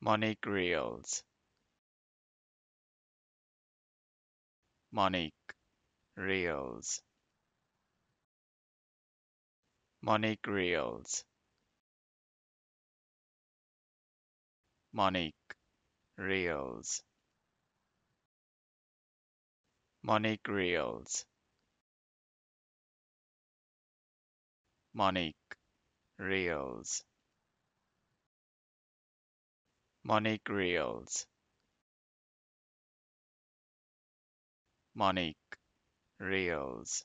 Monique Reels. Monique Reels. Monique Reels. Monique Reels. Monique Reels. Monique Reels. Monique Reels. Monique Reels.